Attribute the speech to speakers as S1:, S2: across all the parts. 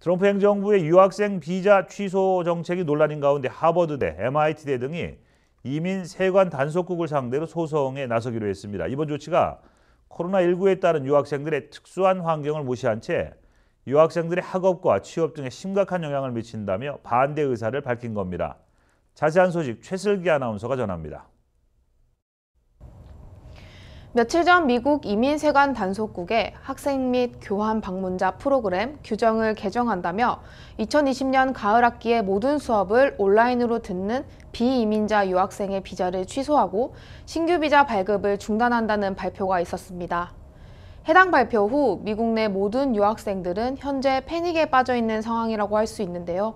S1: 트럼프 행정부의 유학생 비자 취소 정책이 논란인 가운데 하버드대, MIT대 등이 이민 세관 단속국을 상대로 소송에 나서기로 했습니다. 이번 조치가 코로나19에 따른 유학생들의 특수한 환경을 무시한 채 유학생들의 학업과 취업 등에 심각한 영향을 미친다며 반대 의사를 밝힌 겁니다. 자세한 소식 최슬기 아나운서가 전합니다.
S2: 며칠 전 미국 이민세관 단속국의 학생 및 교환 방문자 프로그램 규정을 개정한다며 2020년 가을 학기에 모든 수업을 온라인으로 듣는 비이민자 유학생의 비자를 취소하고 신규 비자 발급을 중단한다는 발표가 있었습니다. 해당 발표 후 미국 내 모든 유학생들은 현재 패닉에 빠져 있는 상황이라고 할 수 있는데요.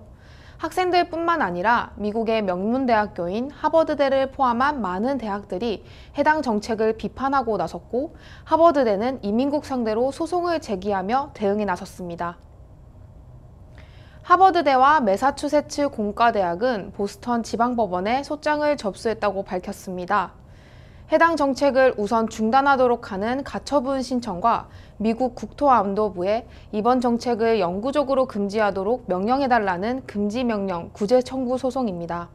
S2: 학생들뿐만 아니라 미국의 명문대학교인 하버드대를 포함한 많은 대학들이 해당 정책을 비판하고 나섰고 하버드대는 이민국 상대로 소송을 제기하며 대응에 나섰습니다. 하버드대와 매사추세츠 공과대학은 보스턴 지방법원에 소장을 접수했다고 밝혔습니다. 해당 정책을 우선 중단하도록 하는 가처분 신청과 미국 국토안보부에 이번 정책을 영구적으로 금지하도록 명령해달라는 금지명령 구제 청구 소송입니다.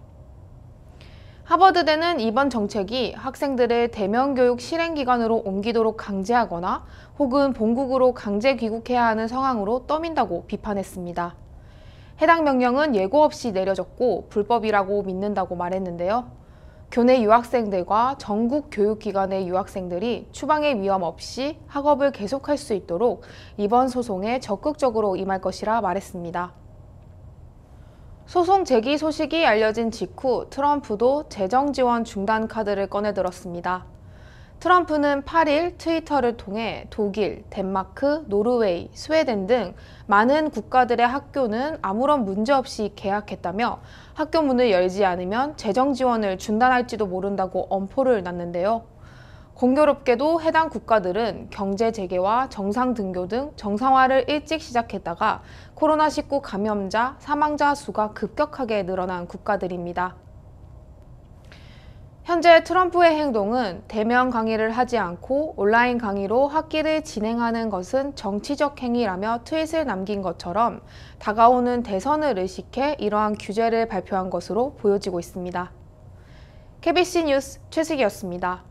S2: 하버드대는 이번 정책이 학생들을 대면 교육 실행 기관으로 옮기도록 강제하거나 혹은 본국으로 강제 귀국해야 하는 상황으로 떠민다고 비판했습니다. 해당 명령은 예고 없이 내려졌고 불법이라고 믿는다고 말했는데요. 교내 유학생들과 전국 교육기관의 유학생들이 추방의 위험 없이 학업을 계속할 수 있도록 이번 소송에 적극적으로 임할 것이라 말했습니다. 소송 제기 소식이 알려진 직후 트럼프도 재정 지원 중단 카드를 꺼내들었습니다. 트럼프는 8일 트위터를 통해 독일, 덴마크, 노르웨이, 스웨덴 등 많은 국가들의 학교는 아무런 문제 없이 계약했다며 학교 문을 열지 않으면 재정 지원을 중단할지도 모른다고 엄포를 놨는데요. 공교롭게도 해당 국가들은 경제 재개와 정상 등교 등 정상화를 일찍 시작했다가 코로나19 감염자, 사망자 수가 급격하게 늘어난 국가들입니다. 현재 트럼프의 행동은 대면 강의를 하지 않고 온라인 강의로 학기를 진행하는 것은 정치적 행위라며 트윗을 남긴 것처럼 다가오는 대선을 의식해 이러한 규제를 발표한 것으로 보여지고 있습니다. KBC 뉴스 최식이었습니다.